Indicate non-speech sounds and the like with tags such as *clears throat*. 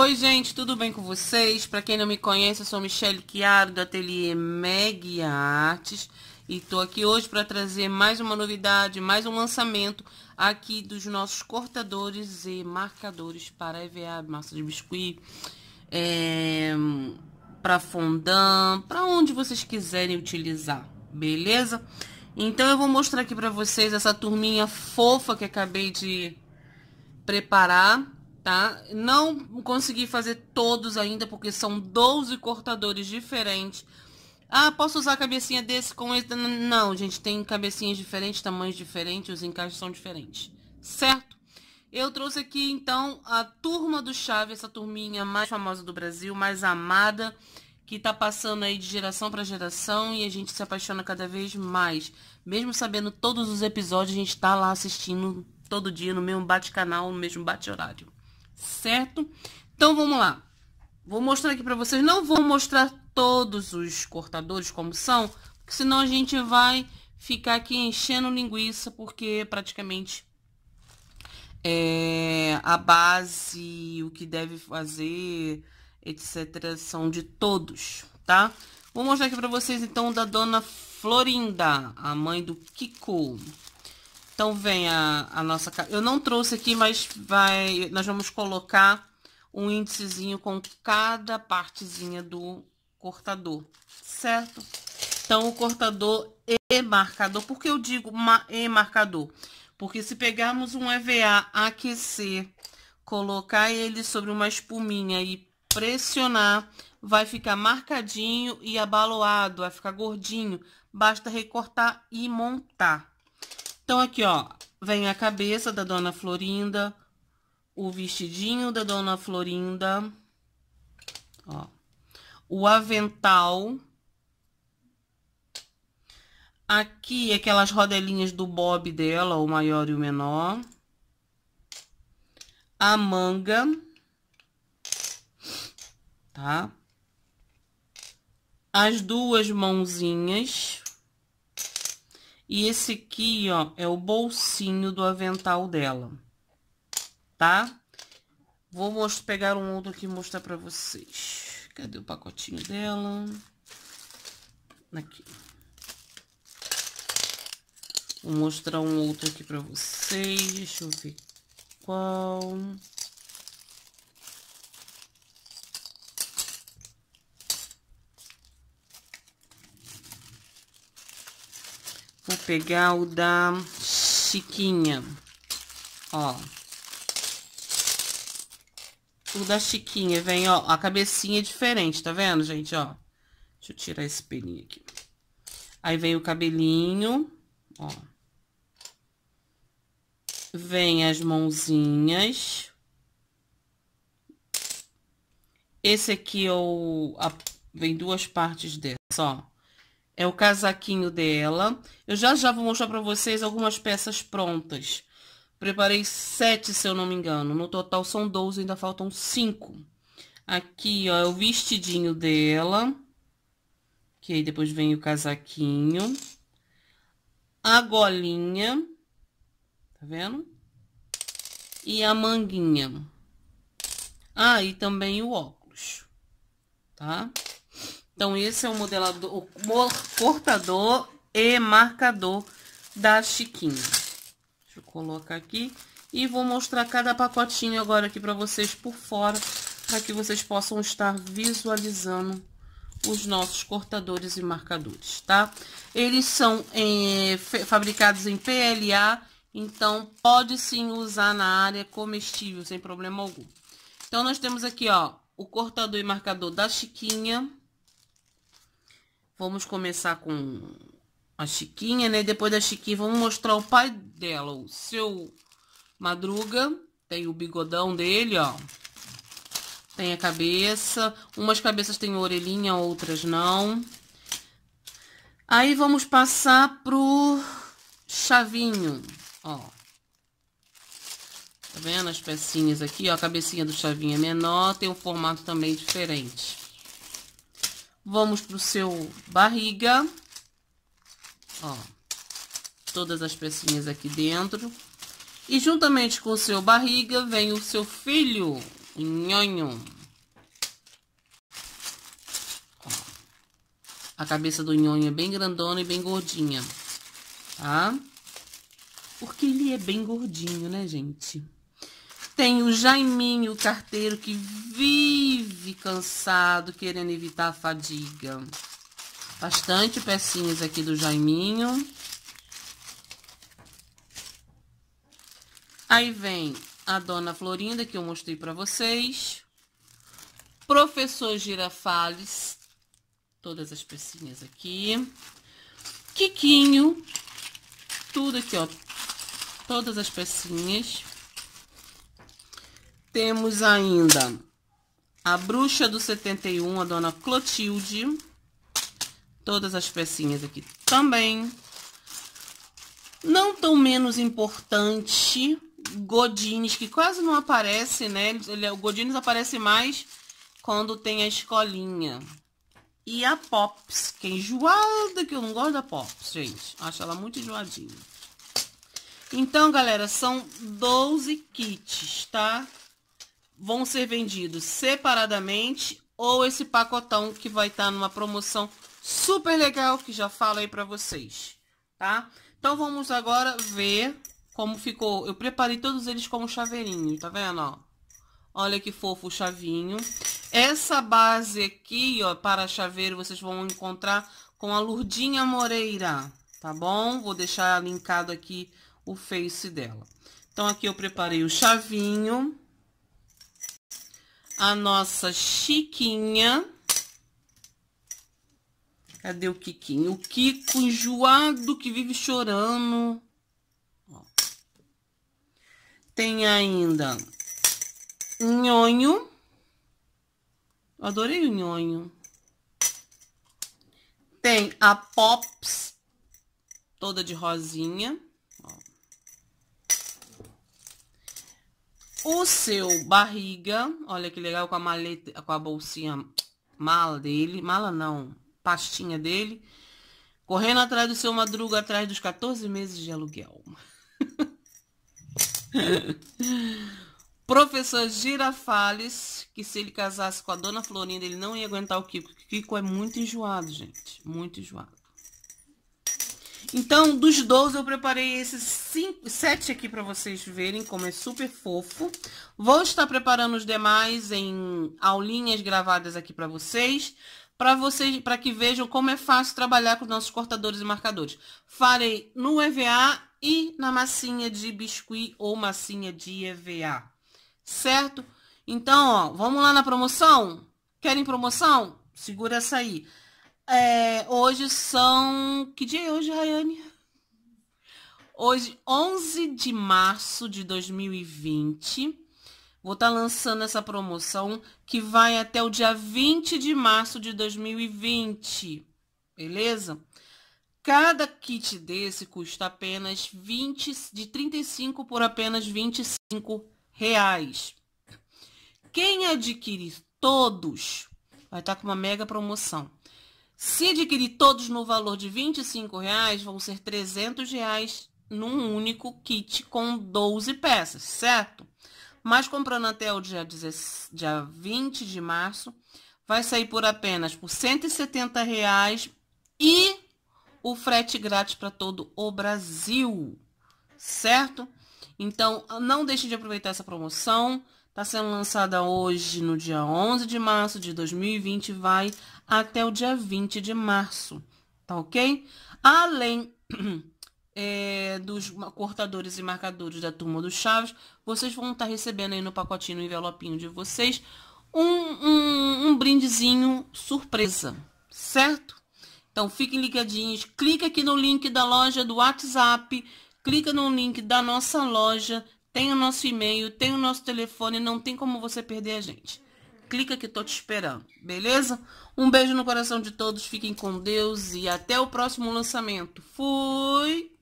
Oi, gente, tudo bem com vocês? Para quem não me conhece, eu sou Michelle Chiaro, do ateliê Meg Artes. E tô aqui hoje para trazer mais uma novidade, mais um lançamento aqui dos nossos cortadores e marcadores para EVA, massa de biscuit, é, para fondant, para onde vocês quiserem utilizar, beleza? Então eu vou mostrar aqui para vocês essa turminha fofa que acabei de preparar tá? Não consegui fazer todos ainda, porque são 12 cortadores diferentes. Ah, posso usar a cabecinha desse com esse? Não, gente, tem cabecinhas diferentes, tamanhos diferentes, os encaixes são diferentes, certo? Eu trouxe aqui, então, a turma do Chave, essa turminha mais famosa do Brasil, mais amada, que tá passando aí de geração para geração e a gente se apaixona cada vez mais. Mesmo sabendo todos os episódios, a gente tá lá assistindo todo dia no mesmo bate-canal, no mesmo bate-horário certo? Então, vamos lá. Vou mostrar aqui para vocês. Não vou mostrar todos os cortadores como são, porque senão a gente vai ficar aqui enchendo linguiça, porque praticamente é, a base, o que deve fazer, etc., são de todos, tá? Vou mostrar aqui para vocês, então, da dona Florinda, a mãe do Kiko. Então vem a, a nossa... Eu não trouxe aqui, mas vai, nós vamos colocar um índicezinho com cada partezinha do cortador, certo? Então, o cortador e marcador. Por que eu digo e marcador? Porque se pegarmos um EVA, aquecer, colocar ele sobre uma espuminha e pressionar, vai ficar marcadinho e abaloado, vai ficar gordinho. Basta recortar e montar. Então, aqui, ó, vem a cabeça da Dona Florinda, o vestidinho da Dona Florinda, ó, o avental. Aqui, aquelas rodelinhas do bob dela, o maior e o menor. A manga, tá? As duas mãozinhas. E esse aqui, ó, é o bolsinho do avental dela, tá? Vou mostrar, pegar um outro aqui e mostrar pra vocês. Cadê o pacotinho dela? Aqui. Vou mostrar um outro aqui pra vocês. Deixa eu ver qual... Vou pegar o da Chiquinha. Ó. O da Chiquinha vem, ó, a cabecinha é diferente, tá vendo, gente, ó? Deixa eu tirar esse pelinho aqui. Aí vem o cabelinho, ó. Vem as mãozinhas. Esse aqui é o... A, vem duas partes dessa, ó. É o casaquinho dela. Eu já já vou mostrar para vocês algumas peças prontas. Preparei sete, se eu não me engano. No total são 12, ainda faltam cinco. Aqui, ó, é o vestidinho dela. Que aí depois vem o casaquinho. A golinha. Tá vendo? E a manguinha. Ah, e também o óculos. Tá? Então, esse é o modelador, o cortador e marcador da Chiquinha. Deixa eu colocar aqui. E vou mostrar cada pacotinho agora aqui para vocês por fora, para que vocês possam estar visualizando os nossos cortadores e marcadores, tá? Eles são é, fabricados em PLA, então pode sim usar na área comestível, sem problema algum. Então, nós temos aqui, ó, o cortador e marcador da Chiquinha. Vamos começar com a Chiquinha, né? Depois da Chiquinha, vamos mostrar o pai dela, o seu Madruga. Tem o bigodão dele, ó. Tem a cabeça. Umas cabeças têm orelhinha, outras não. Aí vamos passar pro Chavinho, ó. Tá vendo as pecinhas aqui, ó? A cabecinha do Chavinho é menor, tem um formato também diferente. Vamos pro seu barriga. Ó, todas as pecinhas aqui dentro. E juntamente com o seu barriga vem o seu filho, o nhonho. Ó, a cabeça do nhonho é bem grandona e bem gordinha, tá? Porque ele é bem gordinho, né, gente? Tem o Jaiminho, o carteiro, que vive cansado, querendo evitar a fadiga. Bastante pecinhas aqui do Jaiminho. Aí vem a Dona Florinda, que eu mostrei para vocês. Professor Girafales, todas as pecinhas aqui. Quiquinho, tudo aqui, ó. Todas as pecinhas. Temos ainda a bruxa do 71, a dona Clotilde. Todas as pecinhas aqui também. Não tão menos importante, Godines, que quase não aparece, né? Ele, o Godines aparece mais quando tem a escolinha. E a Pops, que é enjoada, que eu não gosto da Pops, gente. Acho ela muito enjoadinha. Então, galera, são 12 kits, tá? vão ser vendidos separadamente ou esse pacotão que vai estar tá numa promoção super legal que já falo aí para vocês, tá? Então vamos agora ver como ficou. Eu preparei todos eles como chaveirinho, tá vendo, ó? Olha que fofo o chavinho. Essa base aqui, ó, para chaveiro, vocês vão encontrar com a Lurdinha Moreira, tá bom? Vou deixar linkado aqui o face dela. Então, aqui eu preparei o chavinho a nossa Chiquinha. Cadê o Kikinho? O Kiko enjoado que vive chorando. Ó. Tem ainda nhonho. Eu adorei o nhonho. Tem a Pops, toda de rosinha. o seu barriga, olha que legal, com a maleta, com a bolsinha mala dele, mala não, pastinha dele, correndo atrás do seu madruga, atrás dos 14 meses de aluguel. *laughs* Professor Girafales, que se ele casasse com a dona Florinda, ele não ia aguentar o Kiko. O Kiko é muito enjoado, gente. Muito enjoado. Então, dos 12, eu preparei esses 5, 7 aqui para vocês verem como é super fofo. Vou estar preparando os demais em aulinhas gravadas aqui para vocês, para vocês, para que vejam como é fácil trabalhar com nossos cortadores e marcadores. Farei no EVA e na massinha de biscuit ou massinha de EVA, certo? Então, ó, vamos lá na promoção? Querem promoção? Segura essa aí. É, hoje são. Que dia é hoje, Rayane? Hoje, 11 de março de 2020. Vou estar tá lançando essa promoção que vai até o dia 20 de março de 2020. Beleza? Cada kit desse custa apenas 20, de 35 por apenas 25 reais. Quem adquirir todos vai estar tá com uma mega promoção. Se adquirir todos no valor de R$ 25,00, vão ser R$ reais num único kit com 12 peças, certo? Mas comprando até o dia, 10, dia 20 de março, vai sair por apenas por R$ 170 e o frete grátis para todo o Brasil, certo? Então, não deixe de aproveitar essa promoção. Está sendo lançada hoje, no dia 11 de março de 2020, vai até o dia 20 de março, tá ok? Além é, *clears throat* dos cortadores e marcadores da turma do Chaves, vocês vão estar tá recebendo aí no pacotinho, no envelopinho de vocês, um, um, um brindezinho surpresa, certo? Então fiquem ligadinhos, clica aqui no link da loja do WhatsApp, clica no link da nossa loja, tem o nosso e-mail, tem o nosso telefone, não tem como você perder a gente clica que tô te esperando, beleza? Um beijo no coração de todos, fiquem com Deus e até o próximo lançamento. Fui!